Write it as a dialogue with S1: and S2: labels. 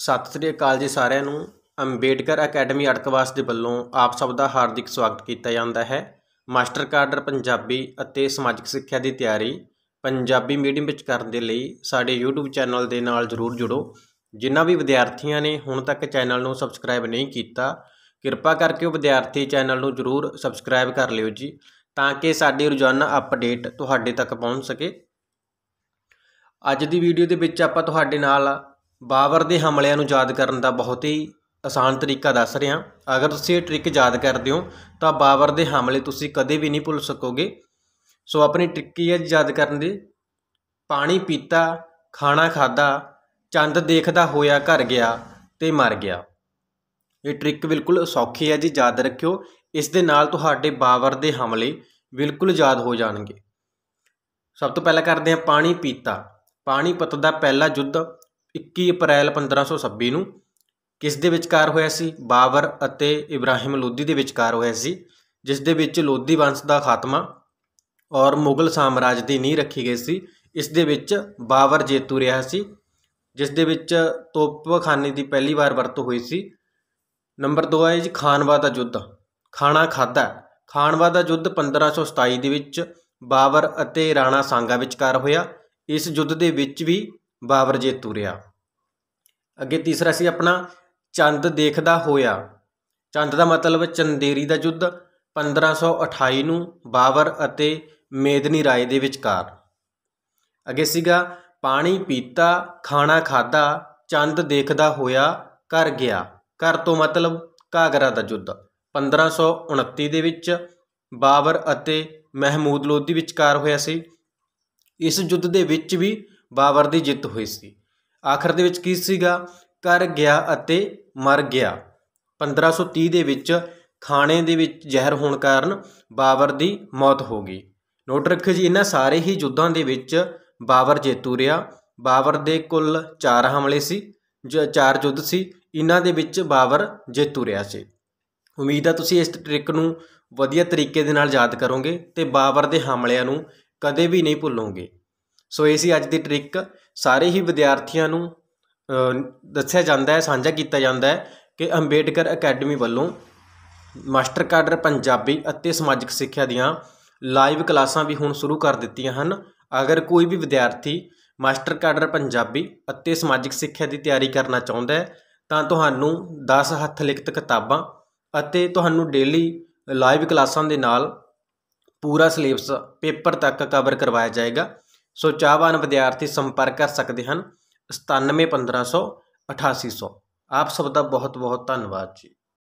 S1: ਸਤਿ ਸ੍ਰੀ ਅਕਾਲ ਜੀ ਸਾਰਿਆਂ ਨੂੰ ਅੰਬੇਡਕਰ ਅਕੈਡਮੀ ਅਟਕਵਾਸ ਦੇ ਵੱਲੋਂ ਆਪ ਸਭ ਦਾ ਹਾਰਦਿਕ ਸਵਾਗਤ ਕੀਤਾ ਜਾਂਦਾ ਹੈ ਮਾਸਟਰ ਕਾਡਰ ਪੰਜਾਬੀ ਅਤੇ ਸਮਾਜਿਕ ਸਿੱਖਿਆ ਦੀ ਤਿਆਰੀ ਪੰਜਾਬੀ ਮੀਡੀਅਮ ਵਿੱਚ ਕਰਨ ਦੇ ਲਈ ਸਾਡੇ YouTube ਚੈਨਲ ਦੇ ਨਾਲ ਜਰੂਰ ਜੁੜੋ ਜਿਨ੍ਹਾਂ ਵੀ ਵਿਦਿਆਰਥੀਆਂ ਨੇ ਹੁਣ ਤੱਕ ਚੈਨਲ ਨੂੰ ਸਬਸਕ੍ਰਾਈਬ ਨਹੀਂ ਕੀਤਾ ਕਿਰਪਾ ਕਰਕੇ ਉਹ ਵਿਦਿਆਰਥੀ ਚੈਨਲ ਨੂੰ ਜਰੂਰ ਸਬਸਕ੍ਰਾਈਬ ਕਰ ਲਿਓ ਜੀ ਤਾਂ ਕਿ ਸਾਡੀ ਰੋਜ਼ਾਨਾ ਅਪਡੇਟ ਤੁਹਾਡੇ ਤੱਕ ਪਹੁੰਚ ਸਕੇ ਅੱਜ ਦੀ ਵੀਡੀਓ ਦੇ ਵਿੱਚ ਆਪਾਂ ਤੁਹਾਡੇ ਨਾਲ ਬਾਬਰ ਦੇ ਹਮਲਿਆਂ ਨੂੰ ਯਾਦ ਕਰਨ ਦਾ ਬਹੁਤ ਹੀ ਆਸਾਨ ਤਰੀਕਾ ਦੱਸ ਰਿਹਾ ਅਗਰ ਤੁਸੀਂ ਇਹ ਟ੍ਰਿਕ ਯਾਦ ਕਰਦੇ ਹੋ ਤਾਂ ਬਾਬਰ ਦੇ ਹਮਲੇ ਤੁਸੀਂ ਕਦੇ ਵੀ ਨਹੀਂ ਭੁੱਲ ਸਕੋਗੇ ਸੋ ਆਪਣੀ ਟ੍ਰਿਕ ਇਹ ਯਾਦ ਕਰਨ ਦੀ ਪਾਣੀ ਪੀਤਾ ਖਾਣਾ ਖਾਦਾ ਚੰਦ ਦੇਖਦਾ ਹੋਇਆ ਘਰ ਗਿਆ ਤੇ ਮਰ ਗਿਆ ਇਹ ਟ੍ਰਿਕ ਬਿਲਕੁਲ ਸੌਖੀ ਹੈ ਜੀ ਯਾਦ ਰੱਖਿਓ ਇਸ ਦੇ ਨਾਲ ਤੁਹਾਡੇ ਬਾਬਰ ਦੇ ਹਮਲੇ ਬਿਲਕੁਲ ਯਾਦ ਹੋ ਜਾਣਗੇ ਸਭ ਤੋਂ ਪਹਿਲਾਂ ਕਰਦੇ ਹਾਂ ਪਾਣੀ ਪੀਤਾ ਪਾਣੀ ਪਤ ਦਾ ਪਹਿਲਾ ਯੁੱਧ 21 ਅਪ੍ਰੈਲ 1526 ਨੂੰ ਕਿਸ ਦੇ ਵਿਚਕਾਰ ਹੋਇਆ ਸੀ ਬਾਬਰ ਅਤੇ ਇਬਰਾਹਿਮ ਲੋਧੀ ਦੇ ਵਿਚਕਾਰ ਹੋਇਆ ਸੀ ਜਿਸ ਦੇ ਵਿੱਚ ਲੋਧੀ ਵੰਸ਼ ਦਾ ਖਾਤਮਾ ਔਰ ਮੁਗਲ ਸਾਮਰਾਜ ਦੀ ਨੀਂਹ ਰੱਖੀ ਗਈ ਸੀ ਇਸ ਦੇ ਵਿੱਚ ਬਾਬਰ ਜੇਤੂ ਰਿਹਾ ਸੀ ਜਿਸ ਦੇ ਵਿੱਚ ਤੋਪਖਾਨੇ ਦੀ ਪਹਿਲੀ ਵਾਰ ਵਰਤੋਂ ਹੋਈ ਸੀ ਨੰਬਰ 2 ਹੈ ਜੀ ਖਾਨਵਾ ਦਾ ਯੁੱਧ ਖਾਣਾ ਖਾਦਾ ਖਾਨਵਾ ਦਾ ਯੁੱਧ 1527 ਦੇ ਵਿੱਚ ਬਾਬਰ ਅਤੇ ਰਾਣਾ ਸਾਂਗਾ ਵਿਚਕਾਰ ਹੋਇਆ ਇਸ ਯੁੱਧ ਦੇ ਵਿੱਚ ਵੀ ਬਾਬਰ ਜੇਤੂ ਰਿਆ ਅੱਗੇ ਤੀਸਰਾ ਸੀ ਆਪਣਾ ਚੰਦ ਦੇਖਦਾ ਹੋਇਆ ਚੰਦ ਦਾ ਮਤਲਬ ਚੰਦੇਰੀ ਦਾ ਯੁੱਧ 1528 ਨੂੰ ਬਾਬਰ ਅਤੇ ਮੇਦਨੀ ਰਾਏ ਦੇ ਵਿਚਕਾਰ ਅੱਗੇ ਸੀਗਾ ਪਾਣੀ ਪੀਤਾ ਖਾਣਾ ਖਾਦਾ ਚੰਦ ਦੇਖਦਾ ਹੋਇਆ ਕਰ ਗਿਆ ਕਰ ਤੋਂ ਮਤਲਬ ਕਾਗਰਾ ਦਾ ਯੁੱਧ 1529 ਦੇ ਵਿੱਚ ਬਾਬਰ ਅਤੇ ਮਹਿਮੂਦ ਲੋਧੀ ਵਿਚਕਾਰ ਹੋਇਆ ਸੀ ਇਸ ਯੁੱਧ ਦੇ ਵਿੱਚ ਵੀ ਬਾਬਰ ਦੀ ਜਿੱਤ ਹੋਈ ਸੀ ਆਖਰ ਦੇ ਵਿੱਚ ਕੀ ਸੀਗਾ ਕਰ ਗਿਆ ਅਤੇ ਮਰ ਗਿਆ 1530 ਦੇ ਵਿੱਚ ਖਾਣੇ ਦੇ ਵਿੱਚ ਜ਼ਹਿਰ ਹੋਣ ਕਾਰਨ ਬਾਬਰ ਦੀ ਮੌਤ ਹੋ ਗਈ ਨੋਟ ਰੱਖਿਓ ਜੀ ਇਹਨਾਂ ਸਾਰੇ ਹੀ ਯੁੱਧਾਂ ਦੇ ਵਿੱਚ ਬਾਬਰ ਜੇਤੂ ਰਿਹਾ ਬਾਬਰ ਦੇ ਕੁੱਲ 4 ਹਮਲੇ ਸੀ ਜੋ 4 ਯੁੱਧ ਸੀ ਇਹਨਾਂ ਦੇ ਵਿੱਚ ਬਾਬਰ ਜੇਤੂ ਰਿਹਾ ਸੀ ਉਮੀਦ ਆ ਤੁਸੀਂ ਇਸ ਟ੍ਰਿਕ ਨੂੰ ਵਧੀਆ ਤਰੀਕੇ ਦੇ ਨਾਲ ਯਾਦ ਕਰੋਗੇ ਤੇ ਬਾਬਰ ਦੇ ਹਮਲਿਆਂ ਨੂੰ ਕਦੇ ਵੀ ਨਹੀਂ ਭੁੱਲੋਗੇ ਸੋ ਇਹ ਸੀ ਅੱਜ ਦੀ ਟ੍ਰਿਕ ਸਾਰੇ ਹੀ ਵਿਦਿਆਰਥੀਆਂ ਨੂੰ ਦੱਸਿਆ ਜਾਂਦਾ ਹੈ ਸਾਂਝਾ ਕੀਤਾ ਜਾਂਦਾ ਹੈ ਕਿ ਅੰਬੇਡਕਰ ਅਕੈਡਮੀ ਵੱਲੋਂ ਮਾਸਟਰ ਕਾਡਰ ਪੰਜਾਬੀ ਅਤੇ ਸਮਾਜਿਕ ਸਿੱਖਿਆ ਦੀਆਂ ਲਾਈਵ ਕਲਾਸਾਂ ਵੀ ਹੁਣ ਸ਼ੁਰੂ ਕਰ ਦਿੱਤੀਆਂ ਹਨ ਅਗਰ ਕੋਈ ਵੀ ਵਿਦਿਆਰਥੀ ਮਾਸਟਰ ਕਾਡਰ ਪੰਜਾਬੀ ਅਤੇ ਸਮਾਜਿਕ ਸਿੱਖਿਆ ਦੀ ਤਿਆਰੀ ਕਰਨਾ ਚਾਹੁੰਦਾ ਹੈ ਤਾਂ ਤੁਹਾਨੂੰ 10 ਹੱਥ ਲਿਖਤ ਕਿਤਾਬਾਂ ਅਤੇ ਤੁਹਾਨੂੰ ਡੇਲੀ ਲਾਈਵ ਕਲਾਸਾਂ ਦੇ ਨਾਲ ਪੂਰਾ ਸਿਲੇਬਸ ਪੇਪਰ ਤੱਕ ਕਵਰ ਕਰਵਾਇਆ ਜਾਏਗਾ ਸੋ ਚਾਹਵਾਨ ਵਿਦਿਆਰਥੀ ਸੰਪਰਕ ਕਰ ਸਕਦੇ ਹਨ 8800 ਆਪ ਸਭ ਦਾ ਬਹੁਤ ਬਹੁਤ ਧੰਨਵਾਦ ਜੀ